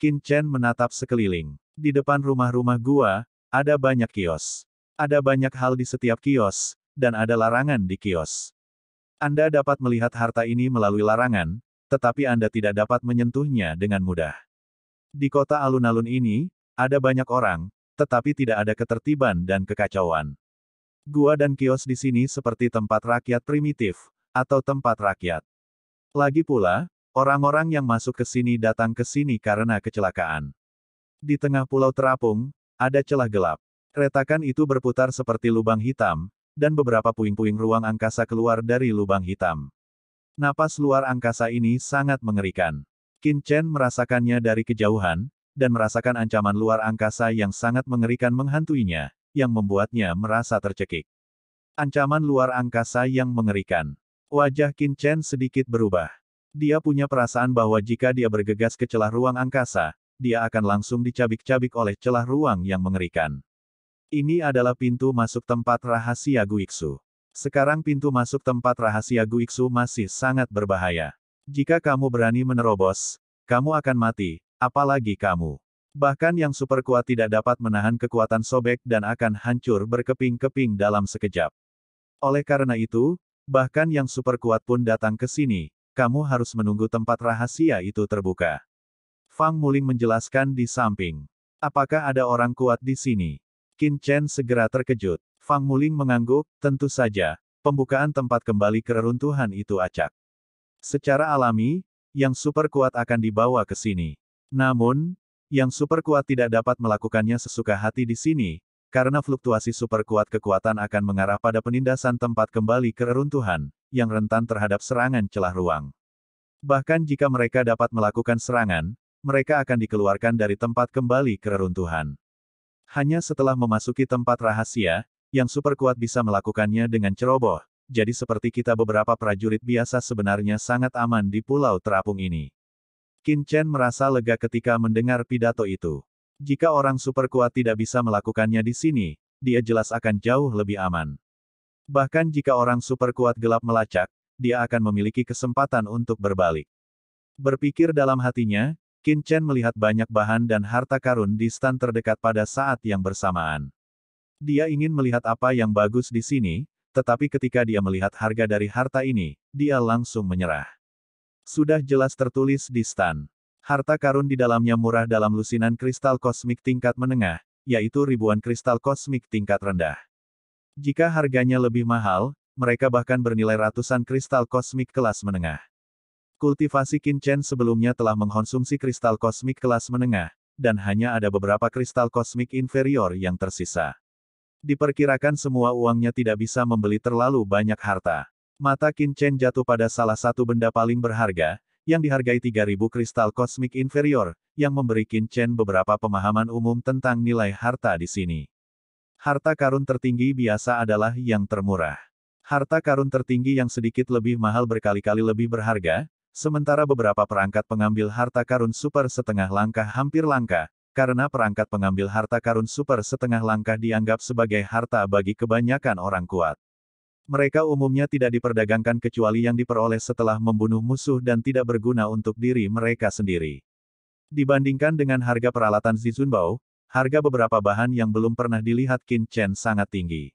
Qin Chen menatap sekeliling. Di depan rumah-rumah gua, ada banyak kios. Ada banyak hal di setiap kios, dan ada larangan di kios. Anda dapat melihat harta ini melalui larangan, tetapi Anda tidak dapat menyentuhnya dengan mudah. Di kota alun-alun ini, ada banyak orang, tetapi tidak ada ketertiban dan kekacauan. Gua dan kios di sini seperti tempat rakyat primitif, atau tempat rakyat. Lagi pula, Orang-orang yang masuk ke sini datang ke sini karena kecelakaan. Di tengah pulau terapung, ada celah gelap. Retakan itu berputar seperti lubang hitam, dan beberapa puing-puing ruang angkasa keluar dari lubang hitam. Napas luar angkasa ini sangat mengerikan. Qin Chen merasakannya dari kejauhan, dan merasakan ancaman luar angkasa yang sangat mengerikan menghantuinya, yang membuatnya merasa tercekik. Ancaman luar angkasa yang mengerikan. Wajah Qin Chen sedikit berubah. Dia punya perasaan bahwa jika dia bergegas ke celah ruang angkasa, dia akan langsung dicabik-cabik oleh celah ruang yang mengerikan. Ini adalah pintu masuk tempat rahasia Guiksu. Sekarang pintu masuk tempat rahasia Guiksu masih sangat berbahaya. Jika kamu berani menerobos, kamu akan mati, apalagi kamu. Bahkan yang super kuat tidak dapat menahan kekuatan sobek dan akan hancur berkeping-keping dalam sekejap. Oleh karena itu, bahkan yang super kuat pun datang ke sini, kamu harus menunggu tempat rahasia itu terbuka. Fang Muling menjelaskan di samping. Apakah ada orang kuat di sini? Qin Chen segera terkejut. Fang Muling mengangguk, tentu saja. Pembukaan tempat kembali keruntuhan itu acak. Secara alami, yang super kuat akan dibawa ke sini. Namun, yang super kuat tidak dapat melakukannya sesuka hati di sini, karena fluktuasi super kuat kekuatan akan mengarah pada penindasan tempat kembali keruntuhan yang rentan terhadap serangan celah ruang. Bahkan jika mereka dapat melakukan serangan, mereka akan dikeluarkan dari tempat kembali ke reruntuhan. Hanya setelah memasuki tempat rahasia, yang super kuat bisa melakukannya dengan ceroboh, jadi seperti kita beberapa prajurit biasa sebenarnya sangat aman di pulau terapung ini. Qin Chen merasa lega ketika mendengar pidato itu. Jika orang super kuat tidak bisa melakukannya di sini, dia jelas akan jauh lebih aman. Bahkan jika orang super kuat gelap melacak, dia akan memiliki kesempatan untuk berbalik. Berpikir dalam hatinya, Qin Chen melihat banyak bahan dan harta karun di stan terdekat pada saat yang bersamaan. Dia ingin melihat apa yang bagus di sini, tetapi ketika dia melihat harga dari harta ini, dia langsung menyerah. Sudah jelas tertulis di stan. Harta karun di dalamnya murah dalam lusinan kristal kosmik tingkat menengah, yaitu ribuan kristal kosmik tingkat rendah. Jika harganya lebih mahal, mereka bahkan bernilai ratusan kristal kosmik kelas menengah. Kultivasi Kinchen sebelumnya telah mengkonsumsi kristal kosmik kelas menengah, dan hanya ada beberapa kristal kosmik inferior yang tersisa. Diperkirakan semua uangnya tidak bisa membeli terlalu banyak harta. Mata Kinchen jatuh pada salah satu benda paling berharga, yang dihargai 3.000 kristal kosmik inferior, yang memberi Kinchen beberapa pemahaman umum tentang nilai harta di sini. Harta karun tertinggi biasa adalah yang termurah. Harta karun tertinggi yang sedikit lebih mahal berkali-kali lebih berharga, sementara beberapa perangkat pengambil harta karun super setengah langkah hampir langka, karena perangkat pengambil harta karun super setengah langkah dianggap sebagai harta bagi kebanyakan orang kuat. Mereka umumnya tidak diperdagangkan kecuali yang diperoleh setelah membunuh musuh dan tidak berguna untuk diri mereka sendiri. Dibandingkan dengan harga peralatan Zizunbao, harga beberapa bahan yang belum pernah dilihat Qin Chen sangat tinggi.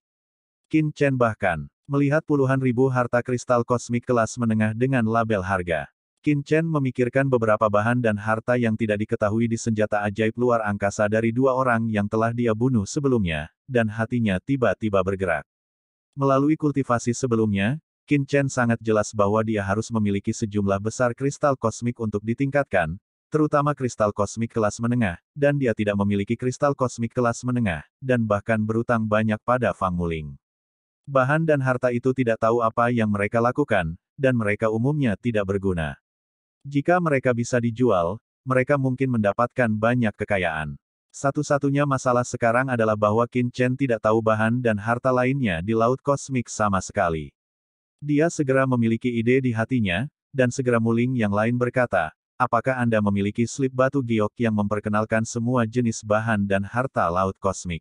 Qin Chen bahkan melihat puluhan ribu harta kristal kosmik kelas menengah dengan label harga. Qin Chen memikirkan beberapa bahan dan harta yang tidak diketahui di senjata ajaib luar angkasa dari dua orang yang telah dia bunuh sebelumnya, dan hatinya tiba-tiba bergerak. Melalui kultivasi sebelumnya, Qin Chen sangat jelas bahwa dia harus memiliki sejumlah besar kristal kosmik untuk ditingkatkan, terutama kristal kosmik kelas menengah, dan dia tidak memiliki kristal kosmik kelas menengah, dan bahkan berutang banyak pada Fang Muling. Bahan dan harta itu tidak tahu apa yang mereka lakukan, dan mereka umumnya tidak berguna. Jika mereka bisa dijual, mereka mungkin mendapatkan banyak kekayaan. Satu-satunya masalah sekarang adalah bahwa Qin Chen tidak tahu bahan dan harta lainnya di laut kosmik sama sekali. Dia segera memiliki ide di hatinya, dan segera Muling yang lain berkata, Apakah Anda memiliki slip batu giok yang memperkenalkan semua jenis bahan dan harta laut kosmik?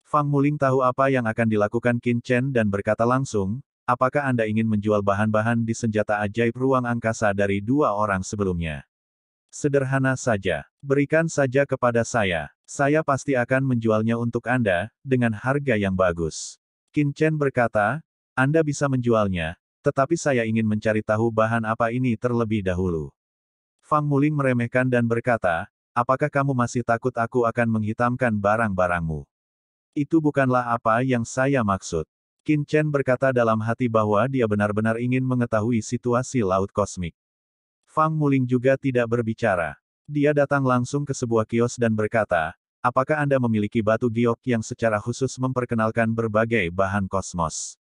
Fang Muling tahu apa yang akan dilakukan Qin Chen dan berkata langsung, apakah Anda ingin menjual bahan-bahan di senjata ajaib ruang angkasa dari dua orang sebelumnya? Sederhana saja. Berikan saja kepada saya. Saya pasti akan menjualnya untuk Anda, dengan harga yang bagus. Qin Chen berkata, Anda bisa menjualnya, tetapi saya ingin mencari tahu bahan apa ini terlebih dahulu. Fang Muling meremehkan dan berkata, apakah kamu masih takut aku akan menghitamkan barang-barangmu? Itu bukanlah apa yang saya maksud. Qin Chen berkata dalam hati bahwa dia benar-benar ingin mengetahui situasi laut kosmik. Fang Muling juga tidak berbicara. Dia datang langsung ke sebuah kios dan berkata, apakah Anda memiliki batu giok yang secara khusus memperkenalkan berbagai bahan kosmos?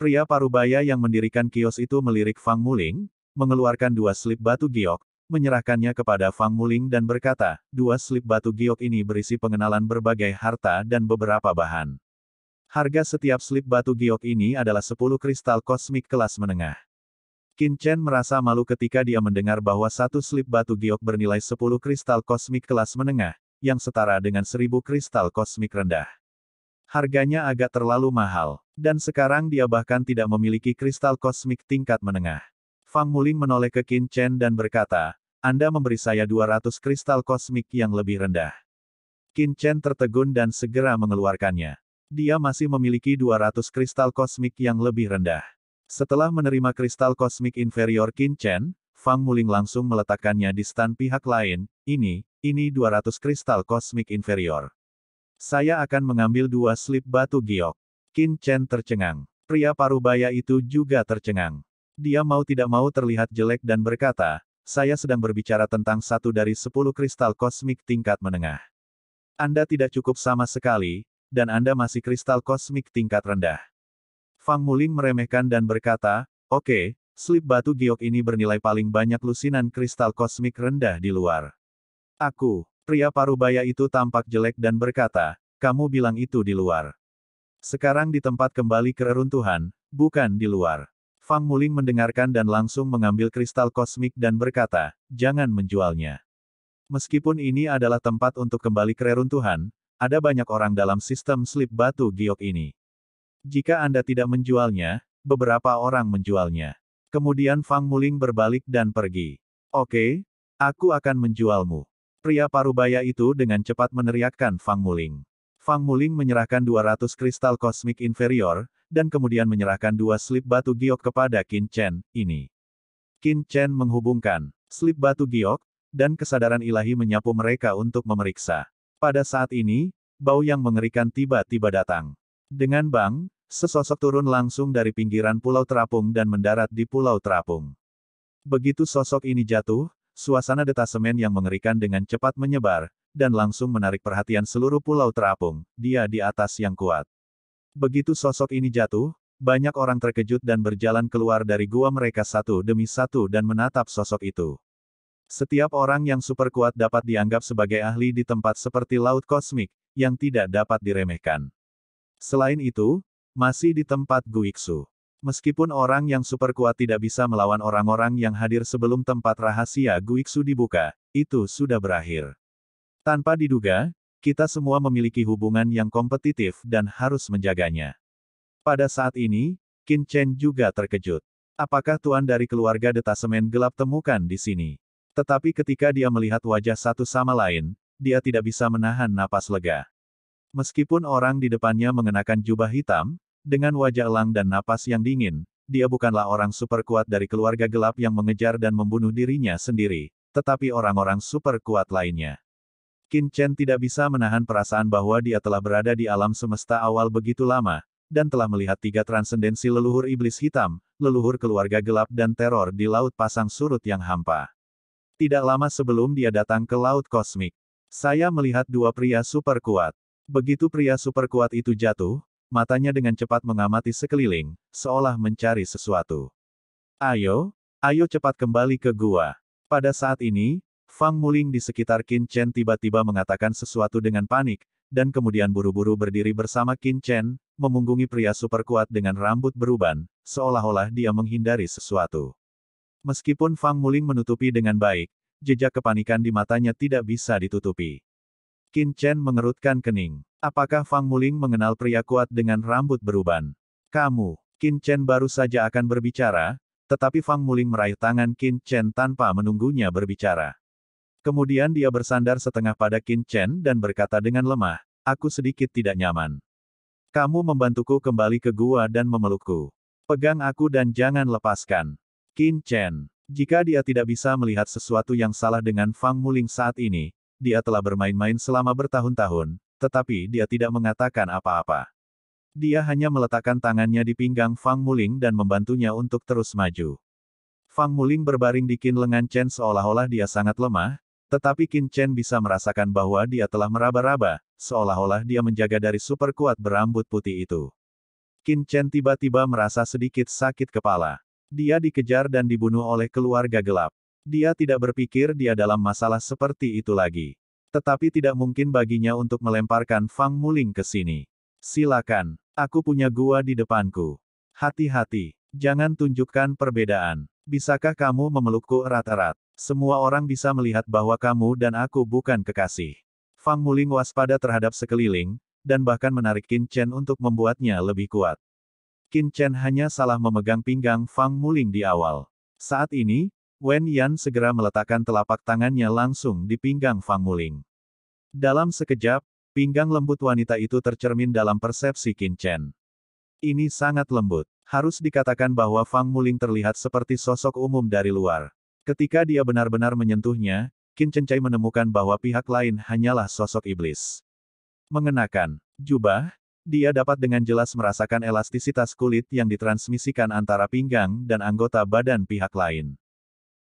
Pria parubaya yang mendirikan kios itu melirik Fang Muling, mengeluarkan dua slip batu giok, menyerahkannya kepada Fang Muling dan berkata, dua slip batu giok ini berisi pengenalan berbagai harta dan beberapa bahan. Harga setiap slip batu giok ini adalah 10 kristal kosmik kelas menengah. Qin Chen merasa malu ketika dia mendengar bahwa satu slip batu giok bernilai 10 kristal kosmik kelas menengah, yang setara dengan 1000 kristal kosmik rendah. Harganya agak terlalu mahal, dan sekarang dia bahkan tidak memiliki kristal kosmik tingkat menengah. Fang Muling menoleh ke Qin Chen dan berkata, Anda memberi saya 200 kristal kosmik yang lebih rendah. Qin Chen tertegun dan segera mengeluarkannya. Dia masih memiliki 200 kristal kosmik yang lebih rendah. Setelah menerima kristal kosmik inferior Qin Chen, Fang Muling langsung meletakkannya di stan pihak lain, ini, ini 200 kristal kosmik inferior. Saya akan mengambil dua slip batu giok. Qin Chen tercengang. Pria parubaya itu juga tercengang. Dia mau tidak mau terlihat jelek dan berkata, saya sedang berbicara tentang satu dari sepuluh kristal kosmik tingkat menengah. Anda tidak cukup sama sekali, dan Anda masih kristal kosmik tingkat rendah. Fang Muling meremehkan dan berkata, oke, okay, slip batu giok ini bernilai paling banyak lusinan kristal kosmik rendah di luar. Aku, pria parubaya itu tampak jelek dan berkata, kamu bilang itu di luar. Sekarang di tempat kembali kereruntuhan, bukan di luar. Fang Muling mendengarkan dan langsung mengambil kristal kosmik dan berkata, jangan menjualnya. Meskipun ini adalah tempat untuk kembali ke reruntuhan, ada banyak orang dalam sistem slip batu giok ini. Jika Anda tidak menjualnya, beberapa orang menjualnya. Kemudian Fang Muling berbalik dan pergi. Oke, aku akan menjualmu. Pria parubaya itu dengan cepat meneriakkan Fang Muling. Fang Muling menyerahkan 200 kristal kosmik inferior, dan kemudian menyerahkan dua slip batu giok kepada Qin Chen, ini. Qin Chen menghubungkan slip batu giok, dan kesadaran ilahi menyapu mereka untuk memeriksa. Pada saat ini, bau yang mengerikan tiba-tiba datang. Dengan bang, sesosok turun langsung dari pinggiran Pulau Terapung dan mendarat di Pulau Terapung. Begitu sosok ini jatuh, suasana detasemen yang mengerikan dengan cepat menyebar, dan langsung menarik perhatian seluruh Pulau Terapung, dia di atas yang kuat. Begitu sosok ini jatuh, banyak orang terkejut dan berjalan keluar dari gua mereka satu demi satu dan menatap sosok itu. Setiap orang yang super kuat dapat dianggap sebagai ahli di tempat seperti laut kosmik, yang tidak dapat diremehkan. Selain itu, masih di tempat Guiksu. Meskipun orang yang super kuat tidak bisa melawan orang-orang yang hadir sebelum tempat rahasia Guiksu dibuka, itu sudah berakhir. Tanpa diduga, kita semua memiliki hubungan yang kompetitif dan harus menjaganya. Pada saat ini, Qin Chen juga terkejut. Apakah tuan dari keluarga detasemen gelap temukan di sini? Tetapi ketika dia melihat wajah satu sama lain, dia tidak bisa menahan napas lega. Meskipun orang di depannya mengenakan jubah hitam, dengan wajah elang dan napas yang dingin, dia bukanlah orang super kuat dari keluarga gelap yang mengejar dan membunuh dirinya sendiri, tetapi orang-orang super kuat lainnya. Qin Chen tidak bisa menahan perasaan bahwa dia telah berada di alam semesta awal begitu lama, dan telah melihat tiga transendensi leluhur iblis hitam, leluhur keluarga gelap dan teror di laut pasang surut yang hampa. Tidak lama sebelum dia datang ke laut kosmik, saya melihat dua pria super kuat. Begitu pria super kuat itu jatuh, matanya dengan cepat mengamati sekeliling, seolah mencari sesuatu. Ayo, ayo cepat kembali ke gua. Pada saat ini, Fang Muling di sekitar Qin Chen tiba-tiba mengatakan sesuatu dengan panik, dan kemudian buru-buru berdiri bersama Qin Chen, memunggungi pria super kuat dengan rambut beruban, seolah-olah dia menghindari sesuatu. Meskipun Fang Muling menutupi dengan baik, jejak kepanikan di matanya tidak bisa ditutupi. Qin Chen mengerutkan kening. Apakah Fang Muling mengenal pria kuat dengan rambut beruban? Kamu, Qin Chen baru saja akan berbicara, tetapi Fang Muling meraih tangan Qin Chen tanpa menunggunya berbicara. Kemudian dia bersandar setengah pada Qin Chen dan berkata dengan lemah, aku sedikit tidak nyaman. Kamu membantuku kembali ke gua dan memelukku. Pegang aku dan jangan lepaskan. Qin Chen, jika dia tidak bisa melihat sesuatu yang salah dengan Fang Muling saat ini, dia telah bermain-main selama bertahun-tahun, tetapi dia tidak mengatakan apa-apa. Dia hanya meletakkan tangannya di pinggang Fang Muling dan membantunya untuk terus maju. Fang Muling berbaring di Qin lengan Chen seolah-olah dia sangat lemah, tetapi Qin Chen bisa merasakan bahwa dia telah meraba-raba, seolah-olah dia menjaga dari super kuat berambut putih itu. Qin Chen tiba-tiba merasa sedikit sakit kepala. Dia dikejar dan dibunuh oleh keluarga gelap. Dia tidak berpikir dia dalam masalah seperti itu lagi. Tetapi tidak mungkin baginya untuk melemparkan Fang Muling ke sini. Silakan, aku punya gua di depanku. Hati-hati, jangan tunjukkan perbedaan. Bisakah kamu memelukku erat-erat? Semua orang bisa melihat bahwa kamu dan aku bukan kekasih. Fang Muling waspada terhadap sekeliling, dan bahkan menarik Qin Chen untuk membuatnya lebih kuat. Qin Chen hanya salah memegang pinggang Fang Muling di awal. Saat ini, Wen Yan segera meletakkan telapak tangannya langsung di pinggang Fang Muling. Dalam sekejap, pinggang lembut wanita itu tercermin dalam persepsi Qin Chen. Ini sangat lembut. Harus dikatakan bahwa Fang Muling terlihat seperti sosok umum dari luar. Ketika dia benar-benar menyentuhnya, Qin Cencai menemukan bahwa pihak lain hanyalah sosok iblis. Mengenakan jubah, dia dapat dengan jelas merasakan elastisitas kulit yang ditransmisikan antara pinggang dan anggota badan pihak lain.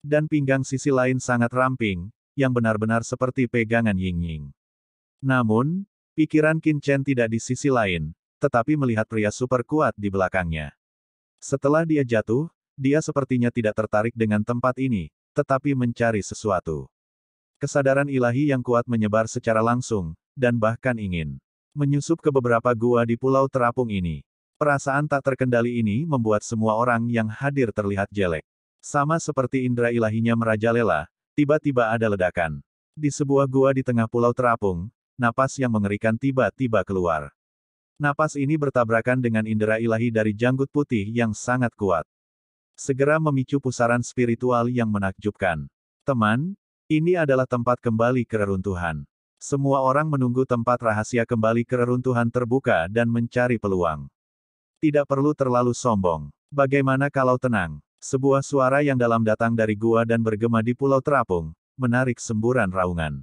Dan pinggang sisi lain sangat ramping, yang benar-benar seperti pegangan ying-ying. Namun, pikiran Qin Chen tidak di sisi lain, tetapi melihat pria super kuat di belakangnya. Setelah dia jatuh, dia sepertinya tidak tertarik dengan tempat ini, tetapi mencari sesuatu. Kesadaran ilahi yang kuat menyebar secara langsung, dan bahkan ingin menyusup ke beberapa gua di pulau terapung ini. Perasaan tak terkendali ini membuat semua orang yang hadir terlihat jelek. Sama seperti indera ilahinya merajalela, tiba-tiba ada ledakan. Di sebuah gua di tengah pulau terapung, napas yang mengerikan tiba-tiba keluar. Napas ini bertabrakan dengan indera ilahi dari janggut putih yang sangat kuat. Segera memicu pusaran spiritual yang menakjubkan. Teman, ini adalah tempat kembali ke Semua orang menunggu tempat rahasia kembali ke terbuka dan mencari peluang. Tidak perlu terlalu sombong. Bagaimana kalau tenang? Sebuah suara yang dalam datang dari gua dan bergema di Pulau Terapung, menarik semburan raungan.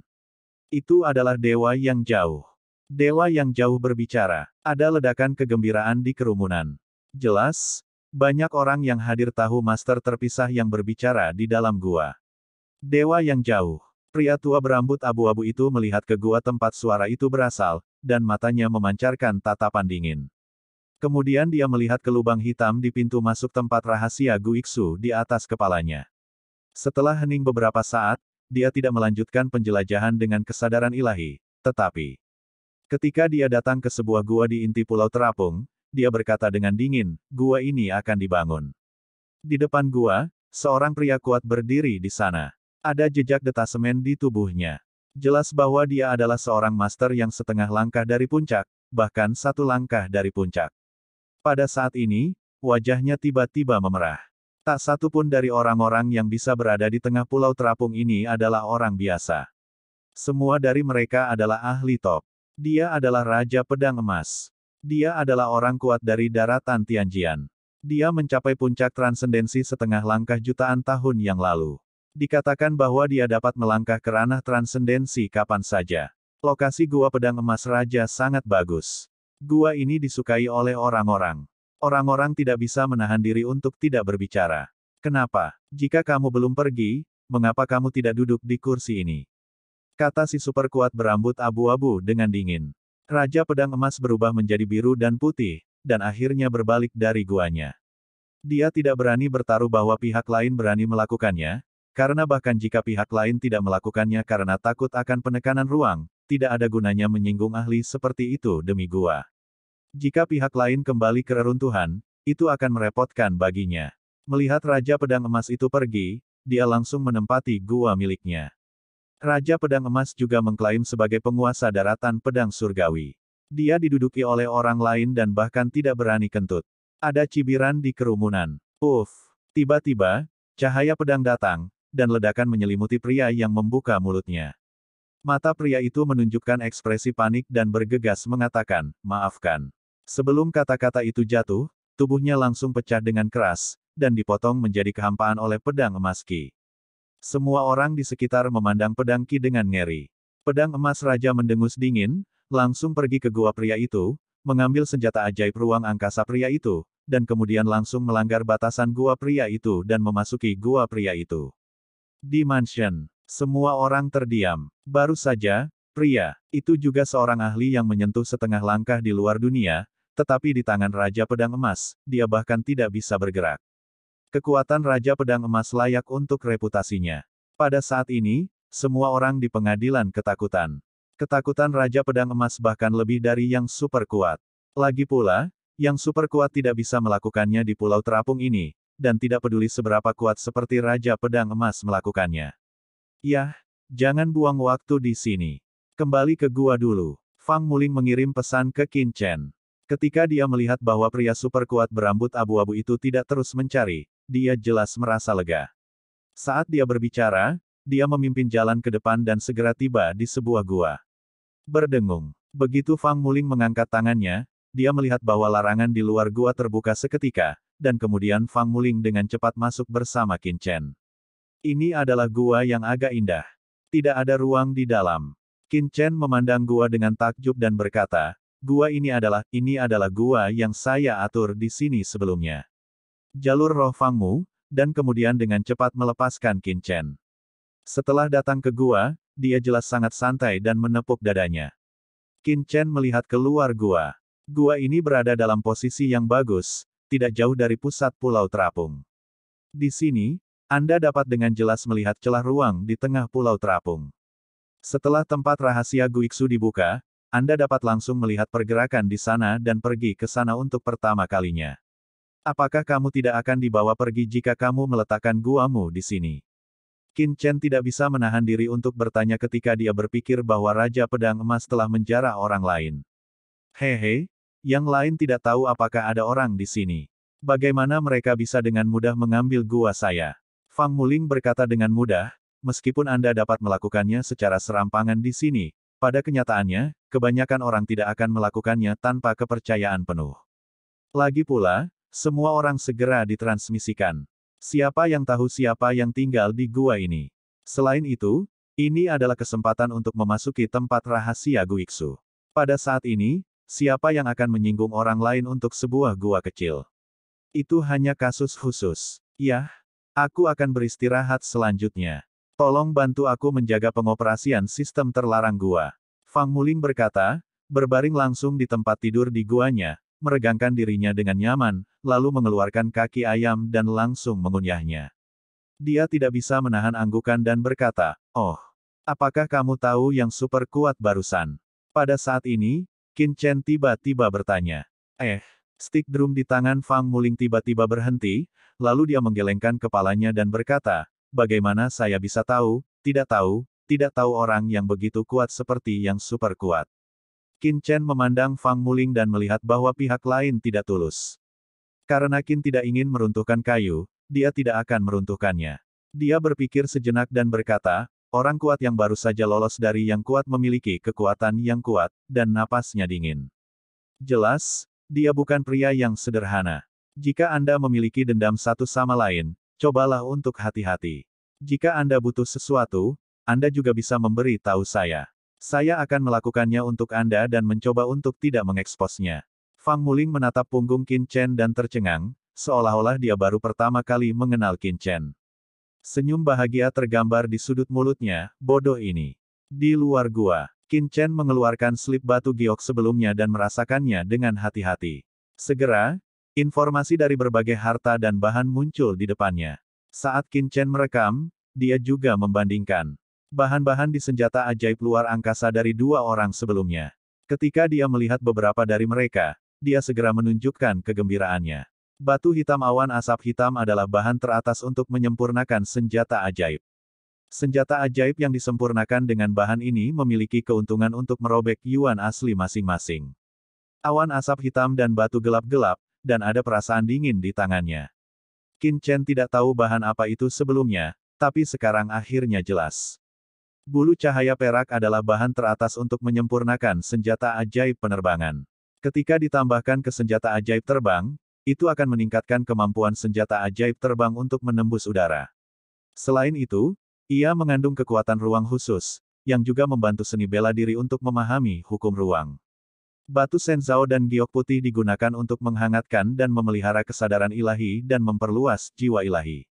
Itu adalah dewa yang jauh. Dewa yang jauh berbicara. Ada ledakan kegembiraan di kerumunan. Jelas, banyak orang yang hadir tahu master terpisah yang berbicara di dalam gua. Dewa yang jauh. Pria tua berambut abu-abu itu melihat ke gua tempat suara itu berasal, dan matanya memancarkan tatapan dingin. Kemudian dia melihat ke lubang hitam di pintu masuk tempat rahasia Guiksu di atas kepalanya. Setelah hening beberapa saat, dia tidak melanjutkan penjelajahan dengan kesadaran ilahi, tetapi Ketika dia datang ke sebuah gua di inti Pulau Terapung, dia berkata dengan dingin, gua ini akan dibangun. Di depan gua, seorang pria kuat berdiri di sana. Ada jejak detasemen di tubuhnya. Jelas bahwa dia adalah seorang master yang setengah langkah dari puncak, bahkan satu langkah dari puncak. Pada saat ini, wajahnya tiba-tiba memerah. Tak satu pun dari orang-orang yang bisa berada di tengah pulau terapung ini adalah orang biasa. Semua dari mereka adalah ahli top. Dia adalah Raja Pedang Emas. Dia adalah orang kuat dari daratan Tianjian. Dia mencapai puncak transendensi setengah langkah jutaan tahun yang lalu. Dikatakan bahwa dia dapat melangkah ke ranah transendensi kapan saja. Lokasi Gua Pedang Emas Raja sangat bagus. Gua ini disukai oleh orang-orang. Orang-orang tidak bisa menahan diri untuk tidak berbicara. Kenapa? Jika kamu belum pergi, mengapa kamu tidak duduk di kursi ini? Kata si super kuat berambut abu-abu dengan dingin. Raja pedang emas berubah menjadi biru dan putih, dan akhirnya berbalik dari guanya. Dia tidak berani bertaruh bahwa pihak lain berani melakukannya, karena bahkan jika pihak lain tidak melakukannya karena takut akan penekanan ruang, tidak ada gunanya menyinggung ahli seperti itu demi gua. Jika pihak lain kembali ke reruntuhan, itu akan merepotkan baginya. Melihat Raja Pedang Emas itu pergi, dia langsung menempati gua miliknya. Raja Pedang Emas juga mengklaim sebagai penguasa daratan pedang surgawi. Dia diduduki oleh orang lain dan bahkan tidak berani kentut. Ada cibiran di kerumunan. Uff! Tiba-tiba, cahaya pedang datang, dan ledakan menyelimuti pria yang membuka mulutnya. Mata pria itu menunjukkan ekspresi panik dan bergegas mengatakan, maafkan. Sebelum kata-kata itu jatuh, tubuhnya langsung pecah dengan keras, dan dipotong menjadi kehampaan oleh pedang emas Ki. Semua orang di sekitar memandang pedang Ki dengan ngeri. Pedang emas raja mendengus dingin, langsung pergi ke gua pria itu, mengambil senjata ajaib ruang angkasa pria itu, dan kemudian langsung melanggar batasan gua pria itu dan memasuki gua pria itu. Di mansion, semua orang terdiam. Baru saja, pria, itu juga seorang ahli yang menyentuh setengah langkah di luar dunia, tetapi di tangan Raja Pedang Emas, dia bahkan tidak bisa bergerak. Kekuatan Raja Pedang Emas layak untuk reputasinya. Pada saat ini, semua orang di pengadilan ketakutan. Ketakutan Raja Pedang Emas bahkan lebih dari yang super kuat. Lagi pula, yang super kuat tidak bisa melakukannya di Pulau Terapung ini, dan tidak peduli seberapa kuat seperti Raja Pedang Emas melakukannya. Yah, jangan buang waktu di sini. Kembali ke gua dulu. Fang Muling mengirim pesan ke Qin Chen. Ketika dia melihat bahwa pria super kuat berambut abu-abu itu tidak terus mencari, dia jelas merasa lega. Saat dia berbicara, dia memimpin jalan ke depan dan segera tiba di sebuah gua. Berdengung. Begitu Fang Muling mengangkat tangannya, dia melihat bahwa larangan di luar gua terbuka seketika, dan kemudian Fang Muling dengan cepat masuk bersama Qin Chen. Ini adalah gua yang agak indah. Tidak ada ruang di dalam. Qin Chen memandang gua dengan takjub dan berkata, gua ini adalah, ini adalah gua yang saya atur di sini sebelumnya jalur roh Fangmu, dan kemudian dengan cepat melepaskan Kincen. Setelah datang ke gua, dia jelas sangat santai dan menepuk dadanya. Kincen melihat keluar gua. Gua ini berada dalam posisi yang bagus, tidak jauh dari pusat Pulau Terapung. Di sini, Anda dapat dengan jelas melihat celah ruang di tengah Pulau Terapung. Setelah tempat rahasia Guiksu dibuka, Anda dapat langsung melihat pergerakan di sana dan pergi ke sana untuk pertama kalinya. Apakah kamu tidak akan dibawa pergi jika kamu meletakkan guamu di sini? Qin Chen tidak bisa menahan diri untuk bertanya ketika dia berpikir bahwa Raja Pedang Emas telah menjarah orang lain. Hehe, yang lain tidak tahu apakah ada orang di sini. Bagaimana mereka bisa dengan mudah mengambil gua saya? Fang Muling berkata dengan mudah, meskipun Anda dapat melakukannya secara serampangan di sini, pada kenyataannya, kebanyakan orang tidak akan melakukannya tanpa kepercayaan penuh. Lagi pula, semua orang segera ditransmisikan. Siapa yang tahu siapa yang tinggal di gua ini? Selain itu, ini adalah kesempatan untuk memasuki tempat rahasia Guiksu. Pada saat ini, siapa yang akan menyinggung orang lain untuk sebuah gua kecil? Itu hanya kasus khusus. Yah, aku akan beristirahat selanjutnya. Tolong bantu aku menjaga pengoperasian sistem terlarang gua. Fang Muling berkata, berbaring langsung di tempat tidur di guanya, meregangkan dirinya dengan nyaman, lalu mengeluarkan kaki ayam dan langsung mengunyahnya. Dia tidak bisa menahan anggukan dan berkata, Oh, apakah kamu tahu yang super kuat barusan? Pada saat ini, Qin Chen tiba-tiba bertanya. Eh, stick drum di tangan Fang Muling tiba-tiba berhenti, lalu dia menggelengkan kepalanya dan berkata, Bagaimana saya bisa tahu, tidak tahu, tidak tahu orang yang begitu kuat seperti yang super kuat. Qin Chen memandang Fang Muling dan melihat bahwa pihak lain tidak tulus. Karena Qin tidak ingin meruntuhkan kayu, dia tidak akan meruntuhkannya. Dia berpikir sejenak dan berkata, orang kuat yang baru saja lolos dari yang kuat memiliki kekuatan yang kuat, dan napasnya dingin. Jelas, dia bukan pria yang sederhana. Jika Anda memiliki dendam satu sama lain, cobalah untuk hati-hati. Jika Anda butuh sesuatu, Anda juga bisa memberi tahu saya. Saya akan melakukannya untuk Anda dan mencoba untuk tidak mengeksposnya. Fang Muling menatap punggung Qin Chen dan tercengang, seolah-olah dia baru pertama kali mengenal Qin Chen. Senyum bahagia tergambar di sudut mulutnya, bodoh ini. Di luar gua, Qin Chen mengeluarkan slip batu giok sebelumnya dan merasakannya dengan hati-hati. Segera, informasi dari berbagai harta dan bahan muncul di depannya. Saat Qin Chen merekam, dia juga membandingkan bahan-bahan di senjata ajaib luar angkasa dari dua orang sebelumnya. Ketika dia melihat beberapa dari mereka, dia segera menunjukkan kegembiraannya. Batu hitam awan asap hitam adalah bahan teratas untuk menyempurnakan senjata ajaib. Senjata ajaib yang disempurnakan dengan bahan ini memiliki keuntungan untuk merobek yuan asli masing-masing. Awan asap hitam dan batu gelap-gelap, dan ada perasaan dingin di tangannya. Qin Chen tidak tahu bahan apa itu sebelumnya, tapi sekarang akhirnya jelas. Bulu cahaya perak adalah bahan teratas untuk menyempurnakan senjata ajaib penerbangan. Ketika ditambahkan ke senjata ajaib terbang, itu akan meningkatkan kemampuan senjata ajaib terbang untuk menembus udara. Selain itu, ia mengandung kekuatan ruang khusus, yang juga membantu seni bela diri untuk memahami hukum ruang. Batu Senzao dan giok putih digunakan untuk menghangatkan dan memelihara kesadaran ilahi dan memperluas jiwa ilahi.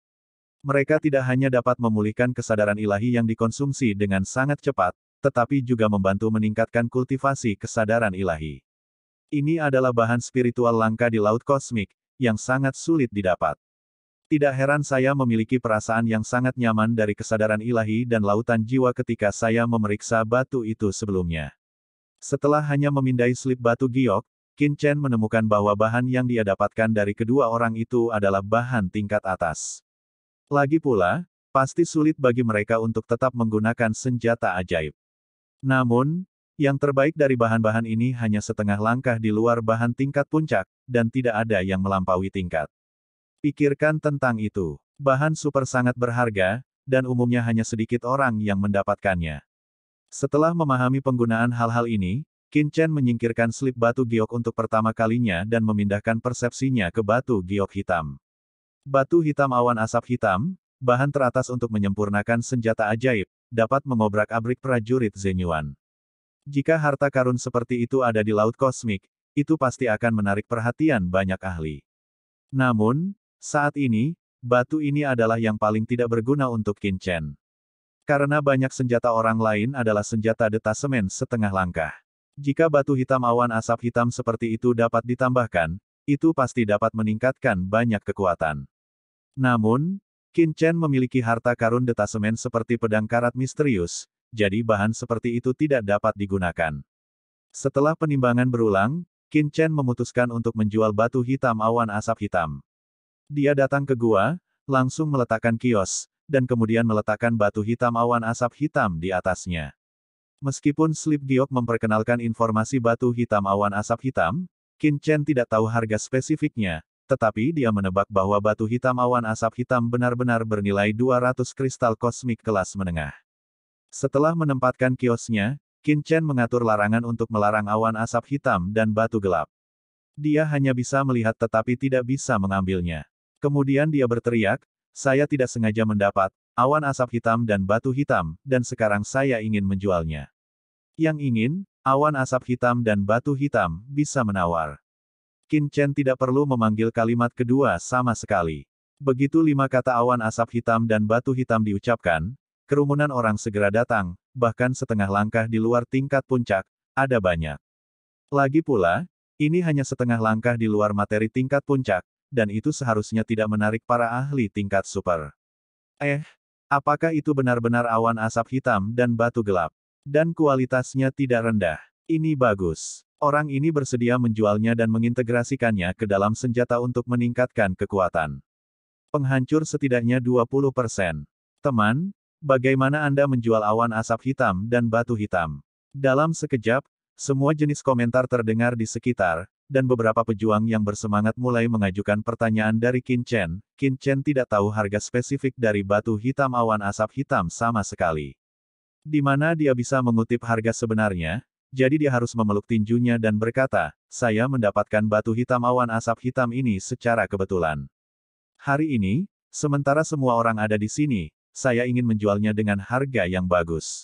Mereka tidak hanya dapat memulihkan kesadaran ilahi yang dikonsumsi dengan sangat cepat, tetapi juga membantu meningkatkan kultivasi kesadaran ilahi. Ini adalah bahan spiritual langka di laut kosmik, yang sangat sulit didapat. Tidak heran saya memiliki perasaan yang sangat nyaman dari kesadaran ilahi dan lautan jiwa ketika saya memeriksa batu itu sebelumnya. Setelah hanya memindai slip batu giok, Qin Chen menemukan bahwa bahan yang dia dapatkan dari kedua orang itu adalah bahan tingkat atas. Lagi pula, pasti sulit bagi mereka untuk tetap menggunakan senjata ajaib. Namun, yang terbaik dari bahan-bahan ini hanya setengah langkah di luar bahan tingkat puncak, dan tidak ada yang melampaui tingkat. Pikirkan tentang itu. Bahan super sangat berharga, dan umumnya hanya sedikit orang yang mendapatkannya. Setelah memahami penggunaan hal-hal ini, Qin Chen menyingkirkan slip batu giok untuk pertama kalinya dan memindahkan persepsinya ke batu giok hitam. Batu hitam awan asap hitam, bahan teratas untuk menyempurnakan senjata ajaib, dapat mengobrak-abrik prajurit Zenyuan. Jika harta karun seperti itu ada di laut kosmik, itu pasti akan menarik perhatian banyak ahli. Namun, saat ini, batu ini adalah yang paling tidak berguna untuk Kinchen. Karena banyak senjata orang lain adalah senjata detasemen setengah langkah. Jika batu hitam awan asap hitam seperti itu dapat ditambahkan, itu pasti dapat meningkatkan banyak kekuatan. Namun, Qin Chen memiliki harta karun detasemen seperti pedang karat misterius, jadi bahan seperti itu tidak dapat digunakan. Setelah penimbangan berulang, Qin Chen memutuskan untuk menjual batu hitam awan asap hitam. Dia datang ke gua, langsung meletakkan kios, dan kemudian meletakkan batu hitam awan asap hitam di atasnya. Meskipun Slip Giok memperkenalkan informasi batu hitam awan asap hitam, Qin Chen tidak tahu harga spesifiknya, tetapi dia menebak bahwa batu hitam awan asap hitam benar-benar bernilai 200 kristal kosmik kelas menengah. Setelah menempatkan kiosnya, Qin Chen mengatur larangan untuk melarang awan asap hitam dan batu gelap. Dia hanya bisa melihat tetapi tidak bisa mengambilnya. Kemudian dia berteriak, saya tidak sengaja mendapat awan asap hitam dan batu hitam, dan sekarang saya ingin menjualnya. Yang ingin, Awan asap hitam dan batu hitam bisa menawar. Qin Chen tidak perlu memanggil kalimat kedua sama sekali. Begitu lima kata awan asap hitam dan batu hitam diucapkan, kerumunan orang segera datang, bahkan setengah langkah di luar tingkat puncak, ada banyak. Lagi pula, ini hanya setengah langkah di luar materi tingkat puncak, dan itu seharusnya tidak menarik para ahli tingkat super. Eh, apakah itu benar-benar awan asap hitam dan batu gelap? Dan kualitasnya tidak rendah. Ini bagus. Orang ini bersedia menjualnya dan mengintegrasikannya ke dalam senjata untuk meningkatkan kekuatan. Penghancur setidaknya 20%. Teman, bagaimana Anda menjual awan asap hitam dan batu hitam? Dalam sekejap, semua jenis komentar terdengar di sekitar, dan beberapa pejuang yang bersemangat mulai mengajukan pertanyaan dari Qin Chen. Qin Chen tidak tahu harga spesifik dari batu hitam awan asap hitam sama sekali. Di mana dia bisa mengutip harga sebenarnya, jadi dia harus memeluk tinjunya dan berkata, saya mendapatkan batu hitam awan asap hitam ini secara kebetulan. Hari ini, sementara semua orang ada di sini, saya ingin menjualnya dengan harga yang bagus.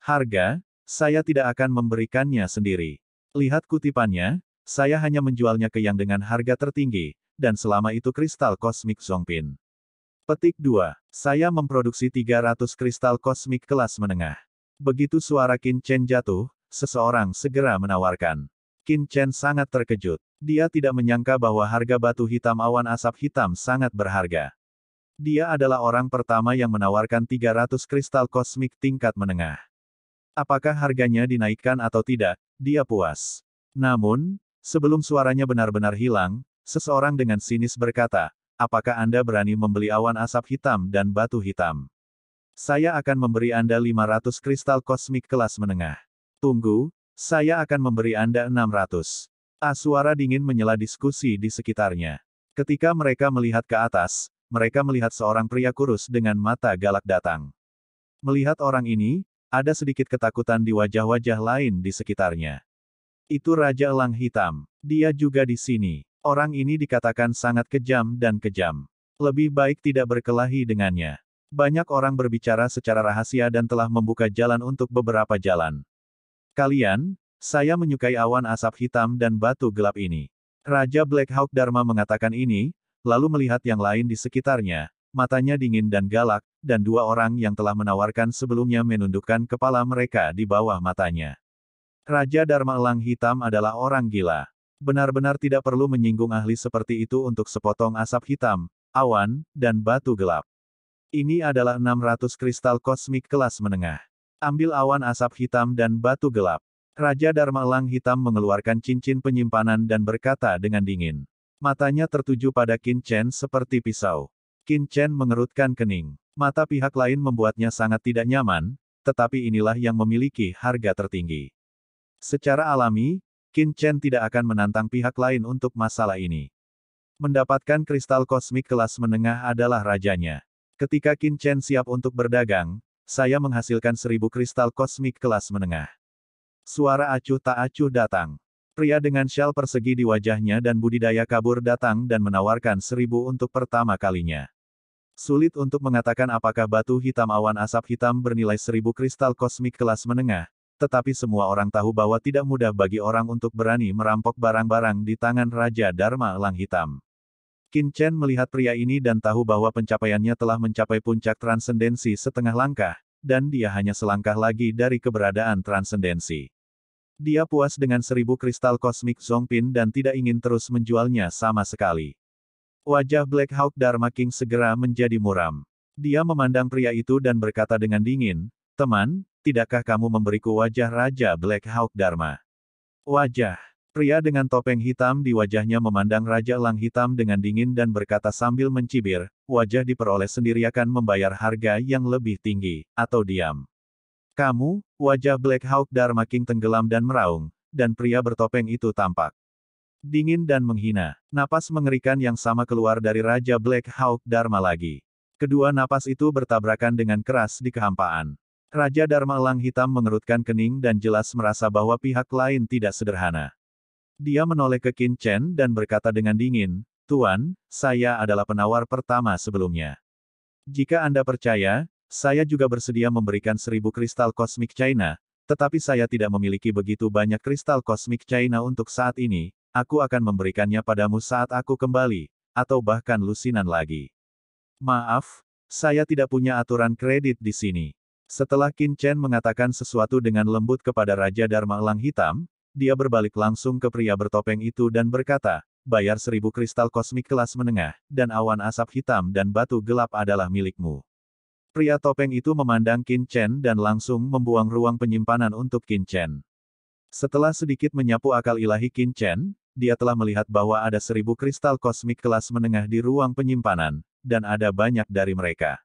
Harga, saya tidak akan memberikannya sendiri. Lihat kutipannya, saya hanya menjualnya ke yang dengan harga tertinggi, dan selama itu kristal kosmik Zongpin. Petik 2. Saya memproduksi 300 kristal kosmik kelas menengah. Begitu suara Qin Chen jatuh, seseorang segera menawarkan. Qin Chen sangat terkejut. Dia tidak menyangka bahwa harga batu hitam awan asap hitam sangat berharga. Dia adalah orang pertama yang menawarkan 300 kristal kosmik tingkat menengah. Apakah harganya dinaikkan atau tidak, dia puas. Namun, sebelum suaranya benar-benar hilang, seseorang dengan sinis berkata, apakah Anda berani membeli awan asap hitam dan batu hitam? Saya akan memberi Anda 500 kristal kosmik kelas menengah. Tunggu, saya akan memberi Anda 600. Aswara ah, dingin menyela diskusi di sekitarnya. Ketika mereka melihat ke atas, mereka melihat seorang pria kurus dengan mata galak datang. Melihat orang ini, ada sedikit ketakutan di wajah-wajah lain di sekitarnya. Itu Raja Elang Hitam. Dia juga di sini. Orang ini dikatakan sangat kejam dan kejam. Lebih baik tidak berkelahi dengannya. Banyak orang berbicara secara rahasia dan telah membuka jalan untuk beberapa jalan. Kalian, saya menyukai awan asap hitam dan batu gelap ini. Raja Black Hawk Dharma mengatakan ini, lalu melihat yang lain di sekitarnya, matanya dingin dan galak, dan dua orang yang telah menawarkan sebelumnya menundukkan kepala mereka di bawah matanya. Raja Dharma Elang Hitam adalah orang gila benar-benar tidak perlu menyinggung ahli seperti itu untuk sepotong asap hitam, awan, dan batu gelap. Ini adalah 600 kristal kosmik kelas menengah. Ambil awan asap hitam dan batu gelap. Raja Dharma Lang Hitam mengeluarkan cincin penyimpanan dan berkata dengan dingin. Matanya tertuju pada Qin Chen seperti pisau. Qin Chen mengerutkan kening. Mata pihak lain membuatnya sangat tidak nyaman, tetapi inilah yang memiliki harga tertinggi. Secara alami, Qin Chen tidak akan menantang pihak lain untuk masalah ini. Mendapatkan kristal kosmik kelas menengah adalah rajanya. Ketika Qin Chen siap untuk berdagang, saya menghasilkan seribu kristal kosmik kelas menengah. Suara acuh tak acuh datang. Pria dengan shell persegi di wajahnya dan budidaya kabur datang dan menawarkan seribu untuk pertama kalinya. Sulit untuk mengatakan apakah batu hitam awan asap hitam bernilai seribu kristal kosmik kelas menengah, tetapi semua orang tahu bahwa tidak mudah bagi orang untuk berani merampok barang-barang di tangan Raja Dharma Elang Hitam. Qin Chen melihat pria ini dan tahu bahwa pencapaiannya telah mencapai puncak transendensi setengah langkah, dan dia hanya selangkah lagi dari keberadaan transendensi. Dia puas dengan seribu kristal kosmik Zongpin dan tidak ingin terus menjualnya sama sekali. Wajah Black Hawk Dharma King segera menjadi muram. Dia memandang pria itu dan berkata dengan dingin, Teman, tidakkah kamu memberiku wajah Raja Black Hawk Dharma? Wajah. Pria dengan topeng hitam di wajahnya memandang Raja Elang Hitam dengan dingin dan berkata sambil mencibir, wajah diperoleh sendiri akan membayar harga yang lebih tinggi, atau diam. Kamu, wajah Black Hawk Dharma King tenggelam dan meraung, dan pria bertopeng itu tampak. Dingin dan menghina, napas mengerikan yang sama keluar dari Raja Black Hawk Dharma lagi. Kedua napas itu bertabrakan dengan keras di kehampaan. Raja Dharma Langhitam Hitam mengerutkan kening dan jelas merasa bahwa pihak lain tidak sederhana. Dia menoleh ke Qin Chen dan berkata dengan dingin, Tuan, saya adalah penawar pertama sebelumnya. Jika Anda percaya, saya juga bersedia memberikan seribu kristal kosmik China, tetapi saya tidak memiliki begitu banyak kristal kosmik China untuk saat ini, aku akan memberikannya padamu saat aku kembali, atau bahkan lusinan lagi. Maaf, saya tidak punya aturan kredit di sini. Setelah Qin Chen mengatakan sesuatu dengan lembut kepada Raja Dharma Elang Hitam, dia berbalik langsung ke pria bertopeng itu dan berkata, bayar seribu kristal kosmik kelas menengah, dan awan asap hitam dan batu gelap adalah milikmu. Pria topeng itu memandang Qin Chen dan langsung membuang ruang penyimpanan untuk Qin Chen. Setelah sedikit menyapu akal ilahi Qin Chen, dia telah melihat bahwa ada seribu kristal kosmik kelas menengah di ruang penyimpanan, dan ada banyak dari mereka.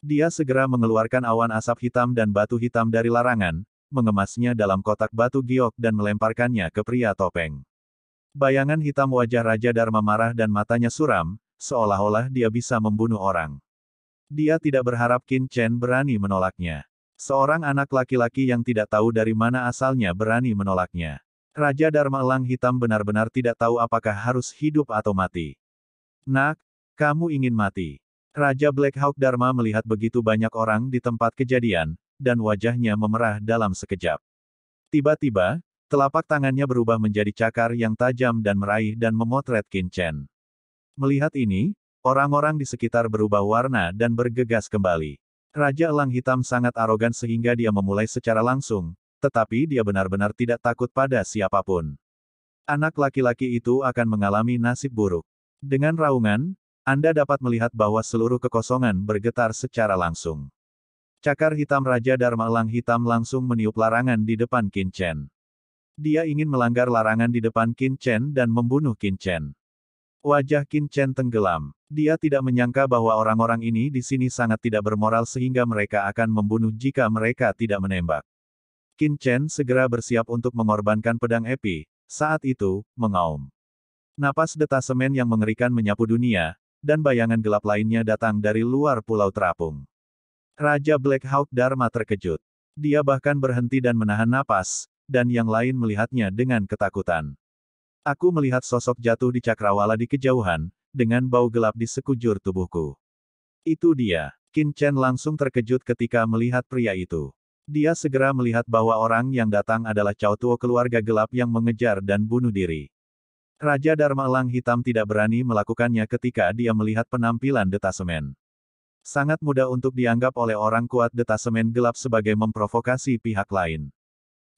Dia segera mengeluarkan awan asap hitam dan batu hitam dari larangan, mengemasnya dalam kotak batu giok dan melemparkannya ke pria topeng. Bayangan hitam wajah Raja Dharma marah dan matanya suram, seolah-olah dia bisa membunuh orang. Dia tidak berharap Qin Chen berani menolaknya. Seorang anak laki-laki yang tidak tahu dari mana asalnya berani menolaknya. Raja Dharma Elang Hitam benar-benar tidak tahu apakah harus hidup atau mati. Nak, kamu ingin mati. Raja Black Hawk Dharma melihat begitu banyak orang di tempat kejadian, dan wajahnya memerah dalam sekejap. Tiba-tiba, telapak tangannya berubah menjadi cakar yang tajam dan meraih dan memotret Qin Chen. Melihat ini, orang-orang di sekitar berubah warna dan bergegas kembali. Raja Elang Hitam sangat arogan sehingga dia memulai secara langsung, tetapi dia benar-benar tidak takut pada siapapun. Anak laki-laki itu akan mengalami nasib buruk. Dengan raungan, anda dapat melihat bahwa seluruh kekosongan bergetar secara langsung. Cakar hitam Raja Dharma Lang Hitam langsung meniup larangan di depan Qin Chen. Dia ingin melanggar larangan di depan Qin Chen dan membunuh Qin Chen. Wajah Qin Chen tenggelam. Dia tidak menyangka bahwa orang-orang ini di sini sangat tidak bermoral sehingga mereka akan membunuh jika mereka tidak menembak. Qin Chen segera bersiap untuk mengorbankan pedang epi, saat itu, mengaum. Napas detasemen yang mengerikan menyapu dunia, dan bayangan gelap lainnya datang dari luar pulau terapung. Raja Black Hawk Dharma terkejut. Dia bahkan berhenti dan menahan napas, dan yang lain melihatnya dengan ketakutan. Aku melihat sosok jatuh di cakrawala di kejauhan, dengan bau gelap di sekujur tubuhku. Itu dia. Qin Chen langsung terkejut ketika melihat pria itu. Dia segera melihat bahwa orang yang datang adalah Cao Tuo keluarga gelap yang mengejar dan bunuh diri. Raja Dharma Lang Hitam tidak berani melakukannya ketika dia melihat penampilan detasemen. Sangat mudah untuk dianggap oleh orang kuat detasemen gelap sebagai memprovokasi pihak lain.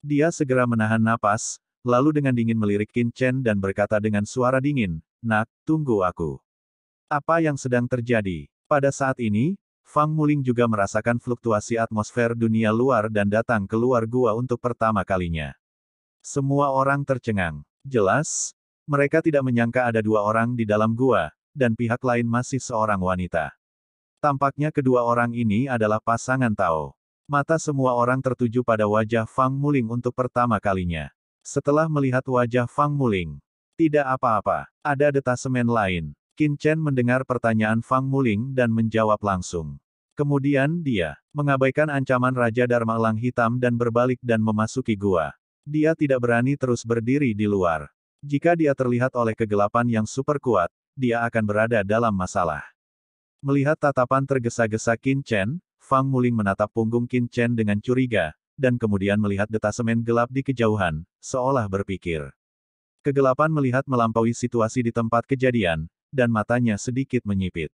Dia segera menahan napas, lalu dengan dingin melirik Qin Chen dan berkata dengan suara dingin, Nak, tunggu aku. Apa yang sedang terjadi? Pada saat ini, Fang Muling juga merasakan fluktuasi atmosfer dunia luar dan datang keluar gua untuk pertama kalinya. Semua orang tercengang. Jelas, mereka tidak menyangka ada dua orang di dalam gua, dan pihak lain masih seorang wanita. Tampaknya kedua orang ini adalah pasangan Tao. Mata semua orang tertuju pada wajah Fang Muling untuk pertama kalinya. Setelah melihat wajah Fang Muling, tidak apa-apa, ada detasemen lain. Qin Chen mendengar pertanyaan Fang Muling dan menjawab langsung. Kemudian dia mengabaikan ancaman Raja Dharma Lang Hitam dan berbalik dan memasuki gua. Dia tidak berani terus berdiri di luar. Jika dia terlihat oleh kegelapan yang super kuat, dia akan berada dalam masalah. Melihat tatapan tergesa-gesa Qin Chen, Fang Muling menatap punggung Qin Chen dengan curiga, dan kemudian melihat detasemen gelap di kejauhan, seolah berpikir. Kegelapan melihat melampaui situasi di tempat kejadian, dan matanya sedikit menyipit.